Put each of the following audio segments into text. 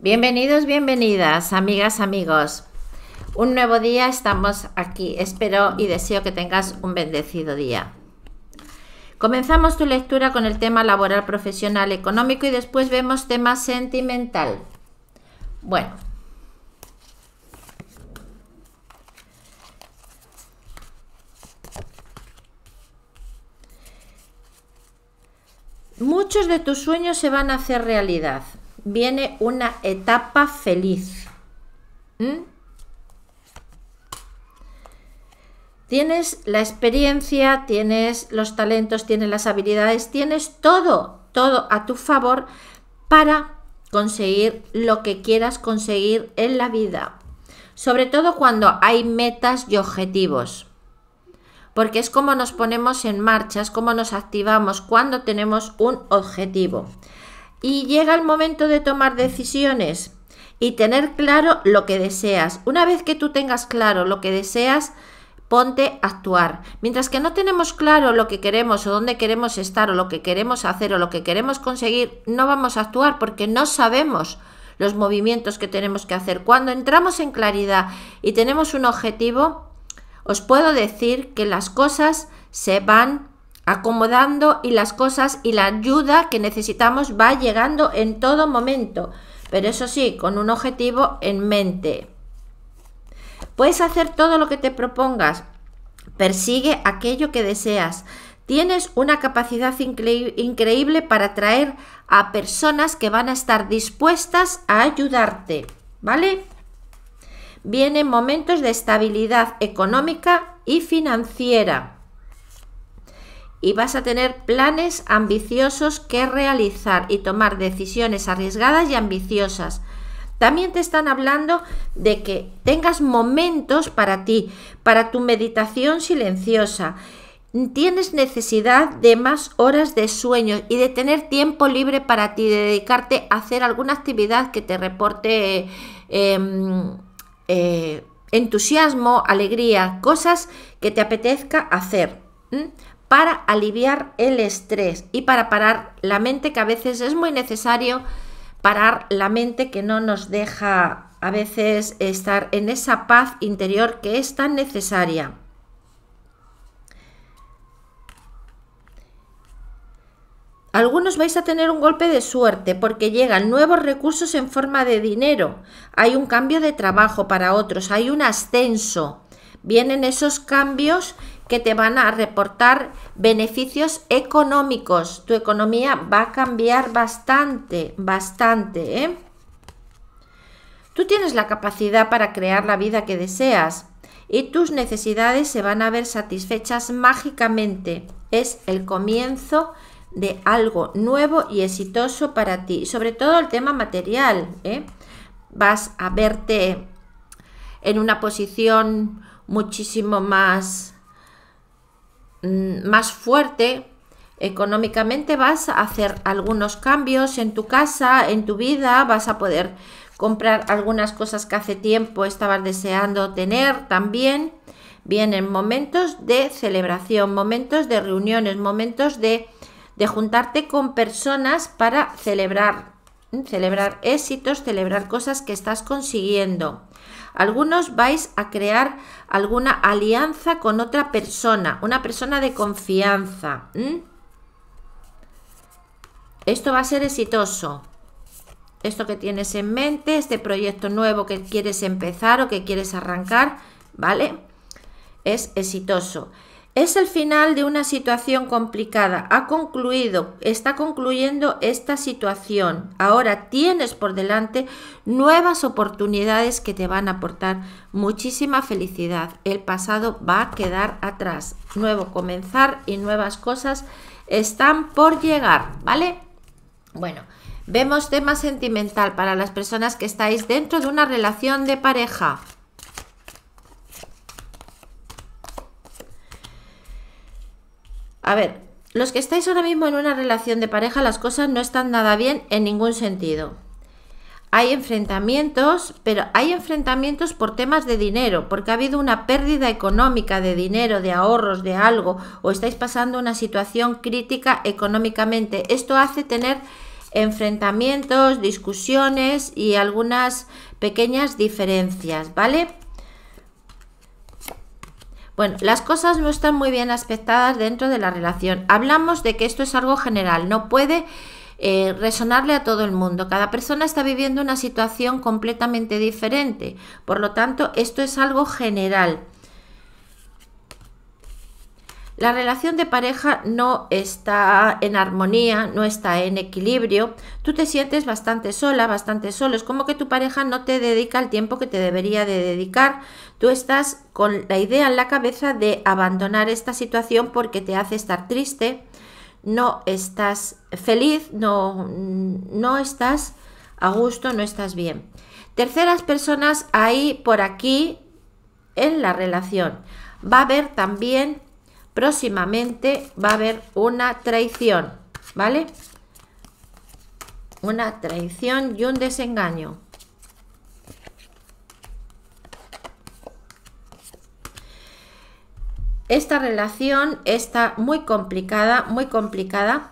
Bienvenidos, bienvenidas, amigas, amigos. Un nuevo día estamos aquí. Espero y deseo que tengas un bendecido día. Comenzamos tu lectura con el tema laboral, profesional, económico y después vemos tema sentimental. Bueno. Muchos de tus sueños se van a hacer realidad viene una etapa feliz. ¿Mm? Tienes la experiencia, tienes los talentos, tienes las habilidades, tienes todo, todo a tu favor para conseguir lo que quieras conseguir en la vida. Sobre todo cuando hay metas y objetivos. Porque es como nos ponemos en marcha, es como nos activamos cuando tenemos un objetivo y llega el momento de tomar decisiones y tener claro lo que deseas. Una vez que tú tengas claro lo que deseas, ponte a actuar. Mientras que no tenemos claro lo que queremos o dónde queremos estar o lo que queremos hacer o lo que queremos conseguir, no vamos a actuar porque no sabemos los movimientos que tenemos que hacer. Cuando entramos en claridad y tenemos un objetivo, os puedo decir que las cosas se van acomodando y las cosas y la ayuda que necesitamos va llegando en todo momento, pero eso sí, con un objetivo en mente. Puedes hacer todo lo que te propongas, persigue aquello que deseas. Tienes una capacidad increíble para atraer a personas que van a estar dispuestas a ayudarte, ¿vale? Vienen momentos de estabilidad económica y financiera y vas a tener planes ambiciosos que realizar y tomar decisiones arriesgadas y ambiciosas. También te están hablando de que tengas momentos para ti, para tu meditación silenciosa. Tienes necesidad de más horas de sueño y de tener tiempo libre para ti, de dedicarte a hacer alguna actividad que te reporte em, eh, entusiasmo, alegría, cosas que te apetezca hacer para aliviar el estrés y para parar la mente, que a veces es muy necesario parar la mente que no nos deja a veces estar en esa paz interior que es tan necesaria. Algunos vais a tener un golpe de suerte porque llegan nuevos recursos en forma de dinero, hay un cambio de trabajo para otros, hay un ascenso, vienen esos cambios que te van a reportar beneficios económicos. Tu economía va a cambiar bastante, bastante. ¿eh? Tú tienes la capacidad para crear la vida que deseas y tus necesidades se van a ver satisfechas mágicamente. Es el comienzo de algo nuevo y exitoso para ti, sobre todo el tema material. ¿eh? Vas a verte en una posición muchísimo más Mm, más fuerte económicamente, vas a hacer algunos cambios en tu casa, en tu vida, vas a poder comprar algunas cosas que hace tiempo estabas deseando tener también. Vienen momentos de celebración, momentos de reuniones, momentos de, de juntarte con personas para celebrar celebrar éxitos, celebrar cosas que estás consiguiendo. Algunos vais a crear alguna alianza con otra persona, una persona de confianza. Esto va a ser exitoso. Esto que tienes en mente, este proyecto nuevo que quieres empezar o que quieres arrancar, ¿vale? Es exitoso. Es el final de una situación complicada. Ha concluido, está concluyendo esta situación. Ahora tienes por delante nuevas oportunidades que te van a aportar muchísima felicidad. El pasado va a quedar atrás. Nuevo comenzar y nuevas cosas están por llegar, ¿vale? Bueno, vemos tema sentimental para las personas que estáis dentro de una relación de pareja. A ver, los que estáis ahora mismo en una relación de pareja, las cosas no están nada bien en ningún sentido. Hay enfrentamientos, pero hay enfrentamientos por temas de dinero, porque ha habido una pérdida económica de dinero, de ahorros, de algo, o estáis pasando una situación crítica económicamente. Esto hace tener enfrentamientos, discusiones y algunas pequeñas diferencias, ¿vale? Bueno, las cosas no están muy bien aspectadas dentro de la relación. Hablamos de que esto es algo general, no puede eh, resonarle a todo el mundo. Cada persona está viviendo una situación completamente diferente. Por lo tanto, esto es algo general. La relación de pareja no está en armonía, no está en equilibrio. Tú te sientes bastante sola, bastante solo. Es como que tu pareja no te dedica el tiempo que te debería de dedicar. Tú estás con la idea en la cabeza de abandonar esta situación porque te hace estar triste. No estás feliz, no, no estás a gusto, no estás bien. Terceras personas ahí por aquí en la relación. Va a haber también próximamente va a haber una traición, ¿vale? Una traición y un desengaño. Esta relación está muy complicada, muy complicada.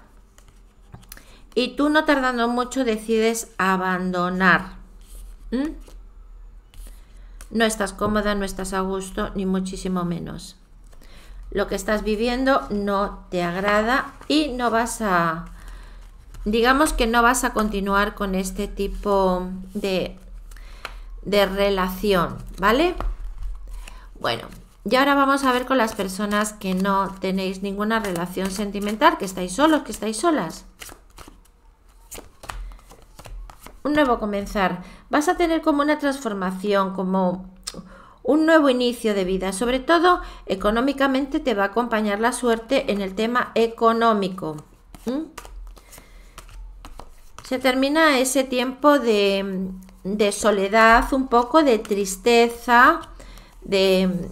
Y tú no tardando mucho decides abandonar. ¿Mm? No estás cómoda, no estás a gusto, ni muchísimo menos lo que estás viviendo no te agrada y no vas a, digamos que no vas a continuar con este tipo de, de relación, ¿vale? Bueno, y ahora vamos a ver con las personas que no tenéis ninguna relación sentimental, que estáis solos, que estáis solas. Un nuevo comenzar. Vas a tener como una transformación, como un nuevo inicio de vida. Sobre todo, económicamente te va a acompañar la suerte en el tema económico. ¿Mm? Se termina ese tiempo de, soledad, un poco de tristeza, de,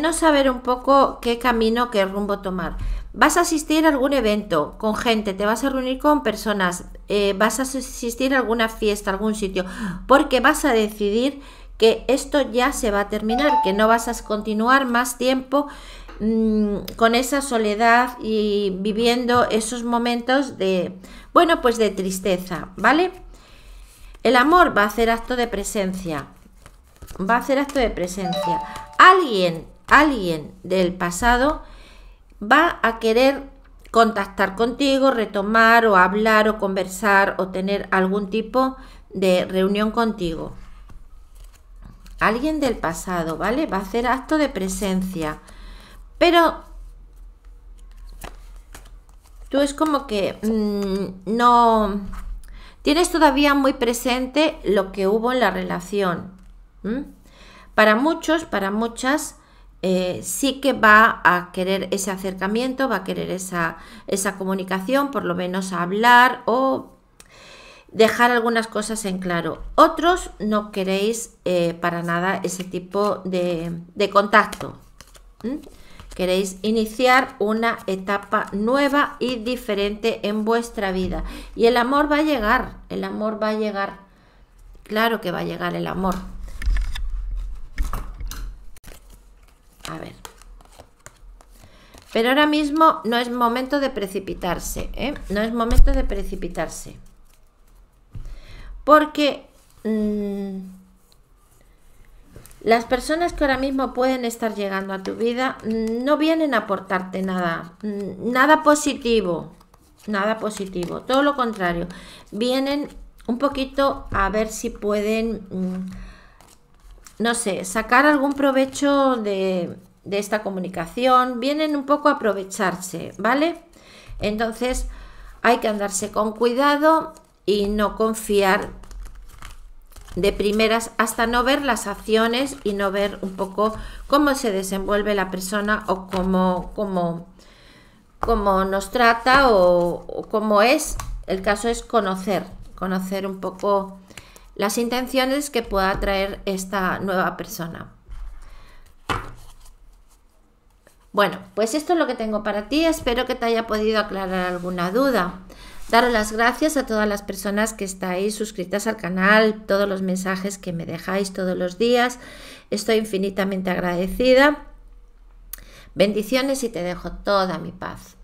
no saber un poco qué camino, qué rumbo tomar. Vas a asistir a algún evento con gente, te vas a reunir con personas, eh, vas a asistir a alguna fiesta, algún sitio, porque vas a decidir que esto ya se va a terminar, que no vas a continuar más tiempo mm, con esa soledad y viviendo esos momentos de, bueno, pues de tristeza, ¿vale? El amor va a hacer acto de presencia, va a hacer acto de presencia. Alguien, alguien del pasado va a querer contactar contigo, retomar o hablar o conversar o tener algún tipo de reunión contigo alguien del pasado, ¿vale? Va a hacer acto de presencia. Pero tú es como que mm, no... Tienes todavía muy presente lo que hubo en la relación. Para muchos, para muchas, eh, sí que va a querer ese acercamiento, va a querer esa, esa comunicación, por lo menos hablar o dejar algunas cosas en claro. Otros no queréis eh, para nada ese tipo de, contacto. Queréis iniciar una etapa nueva y diferente en vuestra vida. Y el amor va a llegar, el amor va a llegar. Claro que va a llegar el amor. A ver. Pero ahora mismo no es momento de precipitarse, ¿eh? No es momento de precipitarse. Porque mm, las personas que ahora mismo pueden estar llegando a tu vida mm, no vienen a aportarte nada, mm, nada positivo, nada positivo, todo lo contrario, vienen un poquito a ver si pueden, no sé, sacar algún provecho de, de esta comunicación, vienen un poco a aprovecharse, ¿vale? Entonces hay que andarse con cuidado y no confiar de primeras hasta no ver las acciones y no ver un poco cómo se desenvuelve la persona o cómo, cómo, cómo nos trata o, cómo es. El caso es conocer, conocer un poco las intenciones que pueda traer esta nueva persona. Bueno, pues esto es lo que tengo para ti. Espero que te haya podido aclarar alguna duda. Daros las gracias a todas las personas que estáis suscritas al canal, todos los mensajes que me dejáis todos los días. Estoy infinitamente agradecida. Bendiciones y te dejo toda mi paz.